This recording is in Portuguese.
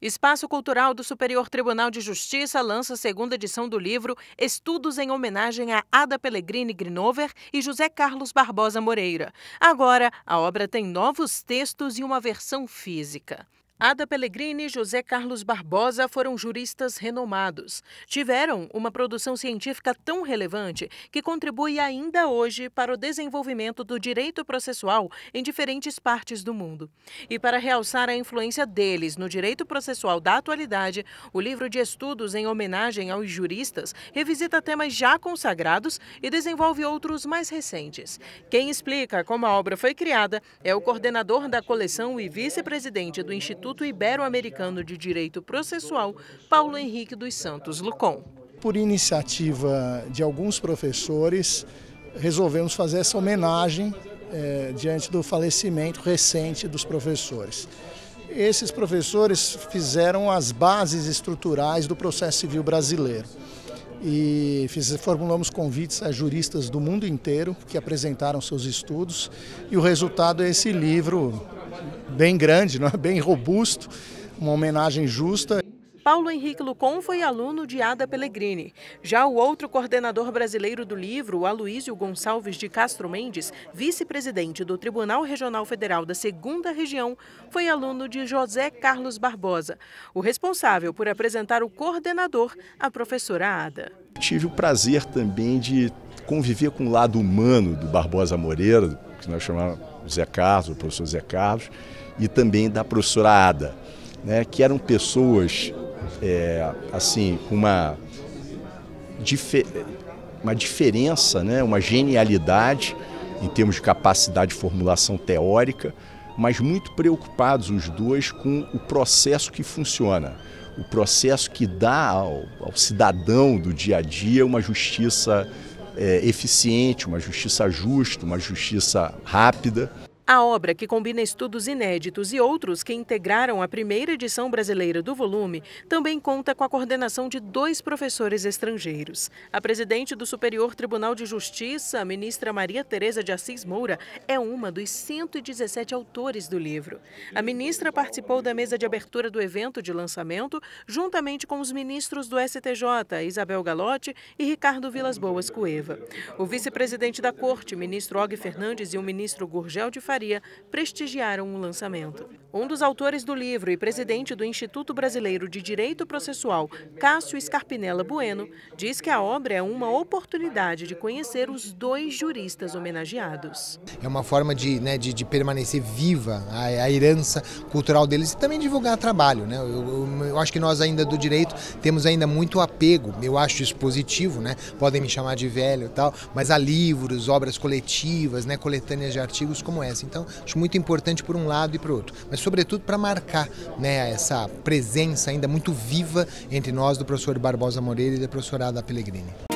Espaço Cultural do Superior Tribunal de Justiça lança a segunda edição do livro Estudos em homenagem a Ada Pellegrini Grinover e José Carlos Barbosa Moreira. Agora, a obra tem novos textos e uma versão física. Ada Pellegrini e José Carlos Barbosa foram juristas renomados. Tiveram uma produção científica tão relevante que contribui ainda hoje para o desenvolvimento do direito processual em diferentes partes do mundo. E para realçar a influência deles no direito processual da atualidade, o livro de estudos em homenagem aos juristas revisita temas já consagrados e desenvolve outros mais recentes. Quem explica como a obra foi criada é o coordenador da coleção e vice-presidente do Instituto Instituto Ibero-Americano de Direito Processual, Paulo Henrique dos Santos Lucon. Por iniciativa de alguns professores, resolvemos fazer essa homenagem eh, diante do falecimento recente dos professores. Esses professores fizeram as bases estruturais do processo civil brasileiro e fiz, formulamos convites a juristas do mundo inteiro que apresentaram seus estudos e o resultado é esse livro bem grande, não é? bem robusto, uma homenagem justa. Paulo Henrique Lucon foi aluno de Ada Pellegrini. Já o outro coordenador brasileiro do livro, Aloísio Gonçalves de Castro Mendes, vice-presidente do Tribunal Regional Federal da Segunda Região, foi aluno de José Carlos Barbosa. O responsável por apresentar o coordenador, a professora Ada. Tive o prazer também de conviver com o lado humano do Barbosa Moreira, que nós chamamos Zé Carlos, o professor Zé Carlos, e também da professora Ada, né, que eram pessoas é, assim, uma, uma diferença, né? uma genialidade em termos de capacidade de formulação teórica, mas muito preocupados os dois com o processo que funciona, o processo que dá ao, ao cidadão do dia a dia uma justiça é, eficiente, uma justiça justa, uma justiça rápida. A obra, que combina estudos inéditos e outros que integraram a primeira edição brasileira do volume, também conta com a coordenação de dois professores estrangeiros. A presidente do Superior Tribunal de Justiça, a ministra Maria Tereza de Assis Moura, é uma dos 117 autores do livro. A ministra participou da mesa de abertura do evento de lançamento, juntamente com os ministros do STJ, Isabel Galotti e Ricardo Vilas Boas Cueva. O vice-presidente da Corte, ministro Og Fernandes e o ministro Gurgel de Faria, prestigiaram o lançamento. Um dos autores do livro e presidente do Instituto Brasileiro de Direito Processual, Cássio Scarpinella Bueno, diz que a obra é uma oportunidade de conhecer os dois juristas homenageados. É uma forma de, né, de, de permanecer viva a, a, herança cultural deles e também divulgar trabalho. Né? Eu, eu, eu, acho que nós ainda do direito temos ainda muito apego, eu acho isso positivo, né? podem me chamar de velho e tal, mas há livros, obras coletivas, né, coletâneas de artigos como essa. Então, acho muito importante por um lado e para o outro, mas sobretudo para marcar né, essa presença ainda muito viva entre nós do professor Barbosa Moreira e da professora Ada Pellegrini.